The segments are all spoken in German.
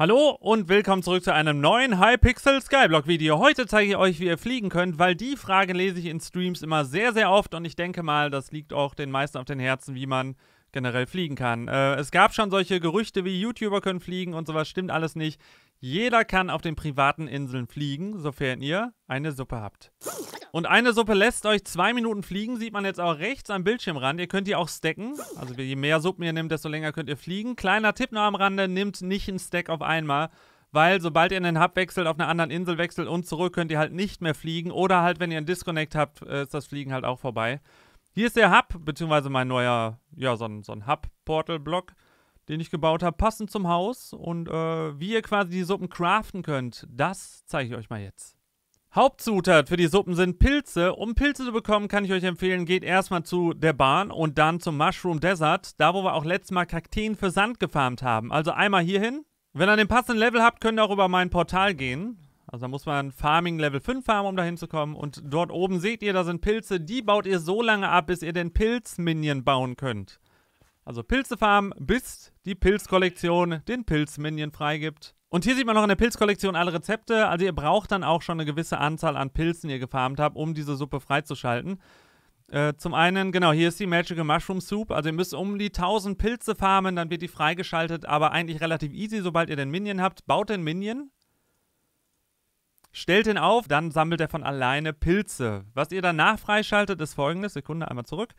Hallo und willkommen zurück zu einem neuen Hypixel Skyblock Video. Heute zeige ich euch, wie ihr fliegen könnt, weil die Frage lese ich in Streams immer sehr, sehr oft und ich denke mal, das liegt auch den meisten auf den Herzen, wie man generell fliegen kann. Äh, es gab schon solche Gerüchte wie YouTuber können fliegen und sowas, stimmt alles nicht. Jeder kann auf den privaten Inseln fliegen, sofern ihr eine Suppe habt. Und eine Suppe lässt euch zwei Minuten fliegen, sieht man jetzt auch rechts am Bildschirmrand. Ihr könnt die auch stacken. Also je mehr Suppen ihr nehmt, desto länger könnt ihr fliegen. Kleiner Tipp nur am Rande, nehmt nicht einen Stack auf einmal, weil sobald ihr einen Hub wechselt, auf einer anderen Insel wechselt und zurück, könnt ihr halt nicht mehr fliegen. Oder halt, wenn ihr einen Disconnect habt, äh, ist das Fliegen halt auch vorbei. Hier ist der Hub, beziehungsweise mein neuer, ja, so ein, so ein Hub-Portal-Block, den ich gebaut habe, passend zum Haus. Und äh, wie ihr quasi die Suppen craften könnt, das zeige ich euch mal jetzt. Hauptzutat für die Suppen sind Pilze. Um Pilze zu bekommen, kann ich euch empfehlen, geht erstmal zu der Bahn und dann zum Mushroom Desert, da wo wir auch letztes Mal Kakteen für Sand gefarmt haben. Also einmal hierhin. Wenn ihr den passenden Level habt, könnt ihr auch über mein Portal gehen. Also da muss man Farming Level 5 haben, um da hinzukommen. Und dort oben seht ihr, da sind Pilze. Die baut ihr so lange ab, bis ihr den Pilzminion bauen könnt. Also Pilze farmen, bis die Pilzkollektion den Pilzminion freigibt. Und hier sieht man noch in der Pilzkollektion alle Rezepte. Also ihr braucht dann auch schon eine gewisse Anzahl an Pilzen, die ihr gefarmt habt, um diese Suppe freizuschalten. Äh, zum einen, genau, hier ist die Magical Mushroom Soup. Also ihr müsst um die 1000 Pilze farmen, dann wird die freigeschaltet. Aber eigentlich relativ easy, sobald ihr den Minion habt. Baut den Minion, Stellt ihn auf, dann sammelt er von alleine Pilze. Was ihr danach freischaltet, ist folgendes: Sekunde, einmal zurück.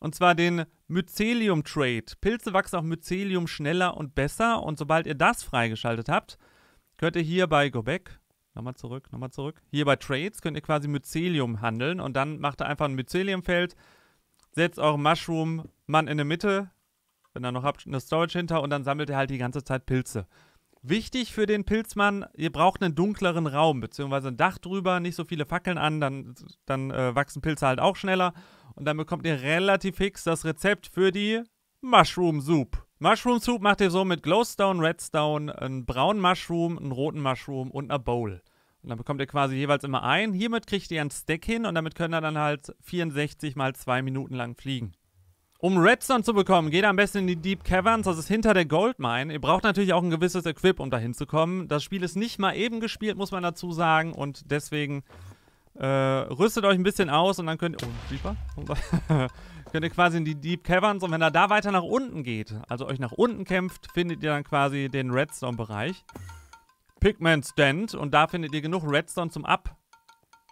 Und zwar den Mycelium Trade. Pilze wachsen auf Mycelium schneller und besser. Und sobald ihr das freigeschaltet habt, könnt ihr hier bei Go Back, nochmal zurück, nochmal zurück, hier bei Trades könnt ihr quasi Mycelium handeln. Und dann macht ihr einfach ein Mycelium-Feld, setzt euren Mushroom-Mann in der Mitte, wenn ihr noch habt, eine Storage hinter, und dann sammelt ihr halt die ganze Zeit Pilze. Wichtig für den Pilzmann, ihr braucht einen dunkleren Raum, beziehungsweise ein Dach drüber, nicht so viele Fackeln an, dann, dann äh, wachsen Pilze halt auch schneller. Und dann bekommt ihr relativ fix das Rezept für die Mushroom Soup. Mushroom Soup macht ihr so mit Glowstone, Redstone, einen braunen Mushroom, einen roten Mushroom und einer Bowl. Und dann bekommt ihr quasi jeweils immer einen. Hiermit kriegt ihr einen Stack hin und damit könnt ihr dann halt 64 mal 2 Minuten lang fliegen. Um Redstone zu bekommen, geht am besten in die Deep Caverns, das ist hinter der Goldmine. Ihr braucht natürlich auch ein gewisses Equip, um da hinzukommen. Das Spiel ist nicht mal eben gespielt, muss man dazu sagen. Und deswegen äh, rüstet euch ein bisschen aus und dann könnt ihr... Oh, Creeper? könnt ihr quasi in die Deep Caverns. Und wenn ihr da weiter nach unten geht, also euch nach unten kämpft, findet ihr dann quasi den Redstone-Bereich. Pigment Stand. Und da findet ihr genug Redstone zum Ab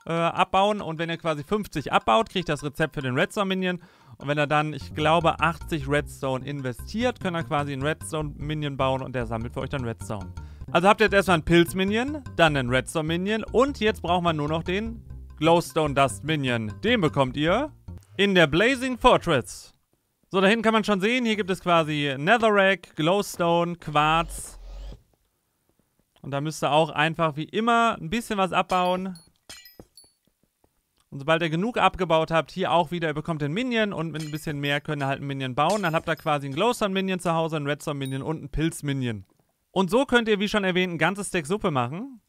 äh, abbauen. Und wenn ihr quasi 50 abbaut, kriegt das Rezept für den Redstone Minion. Und wenn er dann, ich glaube, 80 Redstone investiert, könnt ihr quasi einen Redstone Minion bauen und der sammelt für euch dann Redstone. Also habt ihr jetzt erstmal einen Pilz Minion, dann einen Redstone Minion und jetzt braucht man nur noch den Glowstone Dust Minion. Den bekommt ihr in der Blazing Fortress. So, dahin kann man schon sehen, hier gibt es quasi Netherrack, Glowstone, Quarz. Und da müsst ihr auch einfach wie immer ein bisschen was abbauen. Und sobald ihr genug abgebaut habt, hier auch wieder, ihr bekommt den Minion und mit ein bisschen mehr könnt ihr halt einen Minion bauen. Dann habt ihr quasi einen Glowstone-Minion zu Hause, einen Redstone-Minion und einen Pilz-Minion. Und so könnt ihr, wie schon erwähnt, ein ganzes Stack Suppe machen.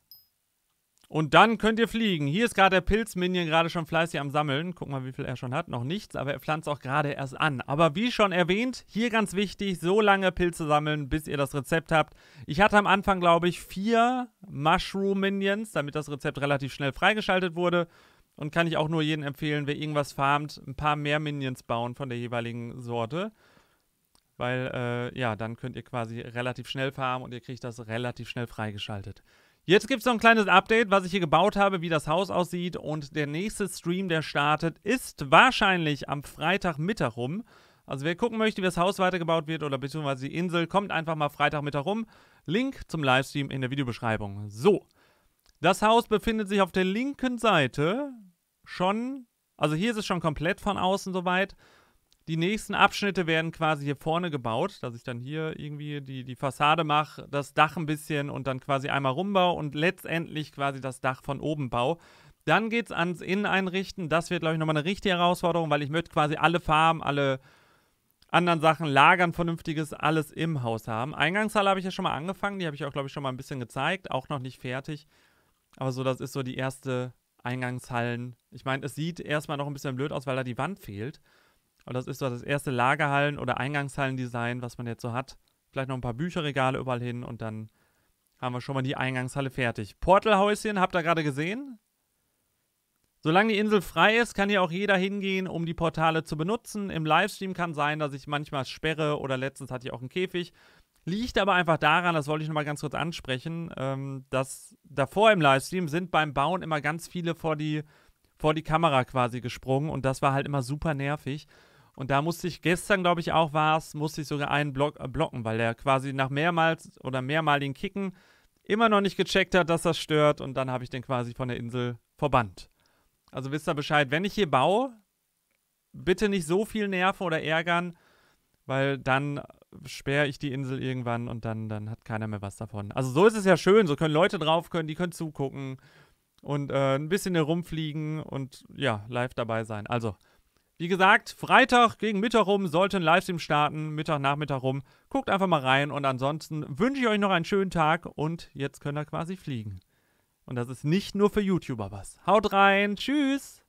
Und dann könnt ihr fliegen. Hier ist gerade der Pilz-Minion gerade schon fleißig am Sammeln. Guck mal, wie viel er schon hat. Noch nichts, aber er pflanzt auch gerade erst an. Aber wie schon erwähnt, hier ganz wichtig, so lange Pilze sammeln, bis ihr das Rezept habt. Ich hatte am Anfang, glaube ich, vier Mushroom-Minions, damit das Rezept relativ schnell freigeschaltet wurde. Und kann ich auch nur jedem empfehlen, wer irgendwas farmt, ein paar mehr Minions bauen von der jeweiligen Sorte. Weil, äh, ja, dann könnt ihr quasi relativ schnell farmen und ihr kriegt das relativ schnell freigeschaltet. Jetzt gibt es noch ein kleines Update, was ich hier gebaut habe, wie das Haus aussieht. Und der nächste Stream, der startet, ist wahrscheinlich am Freitagmittag rum. Also wer gucken möchte, wie das Haus weitergebaut wird oder beziehungsweise die Insel, kommt einfach mal Freitagmittag rum. Link zum Livestream in der Videobeschreibung. So, das Haus befindet sich auf der linken Seite schon, also hier ist es schon komplett von außen soweit. Die nächsten Abschnitte werden quasi hier vorne gebaut, dass ich dann hier irgendwie die, die Fassade mache, das Dach ein bisschen und dann quasi einmal rumbaue und letztendlich quasi das Dach von oben baue. Dann geht es ans Inneneinrichten. Das wird, glaube ich, nochmal eine richtige Herausforderung, weil ich möchte quasi alle Farben, alle anderen Sachen, Lagern, Vernünftiges, alles im Haus haben. Eingangshalle habe ich ja schon mal angefangen. Die habe ich auch, glaube ich, schon mal ein bisschen gezeigt. Auch noch nicht fertig. Aber so, das ist so die erste Eingangshallen. Ich meine, es sieht erstmal noch ein bisschen blöd aus, weil da die Wand fehlt. Aber das ist so das erste Lagerhallen- oder Eingangshallendesign, was man jetzt so hat. Vielleicht noch ein paar Bücherregale überall hin und dann haben wir schon mal die Eingangshalle fertig. Portalhäuschen habt ihr gerade gesehen. Solange die Insel frei ist, kann hier auch jeder hingehen, um die Portale zu benutzen. Im Livestream kann sein, dass ich manchmal sperre oder letztens hatte ich auch einen Käfig. Liegt aber einfach daran, das wollte ich nochmal ganz kurz ansprechen, ähm, dass davor im Livestream sind beim Bauen immer ganz viele vor die, vor die Kamera quasi gesprungen und das war halt immer super nervig. Und da musste ich gestern, glaube ich, auch war es, musste ich sogar einen Block, äh, blocken, weil der quasi nach mehrmals oder mehrmaligen Kicken immer noch nicht gecheckt hat, dass das stört und dann habe ich den quasi von der Insel verbannt. Also wisst ihr Bescheid, wenn ich hier baue, bitte nicht so viel nerven oder ärgern, weil dann sperre ich die Insel irgendwann und dann, dann hat keiner mehr was davon. Also so ist es ja schön, so können Leute drauf können, die können zugucken und äh, ein bisschen herumfliegen und ja, live dabei sein. Also, wie gesagt, Freitag gegen Mittag rum sollte ein Livestream starten, Mittag, Nachmittag rum. Guckt einfach mal rein und ansonsten wünsche ich euch noch einen schönen Tag und jetzt könnt ihr quasi fliegen. Und das ist nicht nur für YouTuber was. Haut rein, tschüss!